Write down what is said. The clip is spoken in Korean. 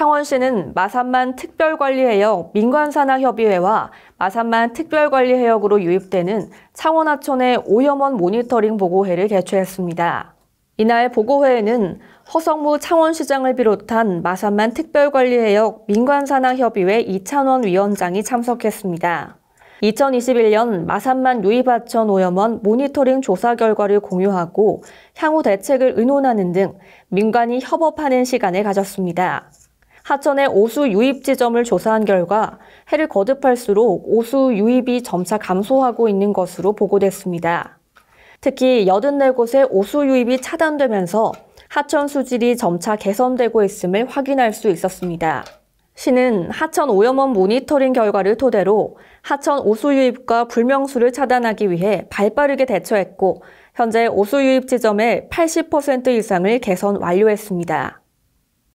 창원시는 마산만 특별관리해역 민관산하협의회와 마산만 특별관리해역으로 유입되는 창원하촌의 오염원 모니터링 보고회를 개최했습니다. 이날 보고회에는 허성무 창원시장을 비롯한 마산만 특별관리해역 민관산하협의회 이찬원 위원장이 참석했습니다. 2021년 마산만 유입하천 오염원 모니터링 조사 결과를 공유하고 향후 대책을 의논하는 등민관이 협업하는 시간을 가졌습니다. 하천의 오수 유입 지점을 조사한 결과 해를 거듭할수록 오수 유입이 점차 감소하고 있는 것으로 보고됐습니다. 특히 84곳의 오수 유입이 차단되면서 하천 수질이 점차 개선되고 있음을 확인할 수 있었습니다. 시는 하천 오염원 모니터링 결과를 토대로 하천 오수 유입과 불명수를 차단하기 위해 발빠르게 대처했고 현재 오수 유입 지점의 80% 이상을 개선 완료했습니다.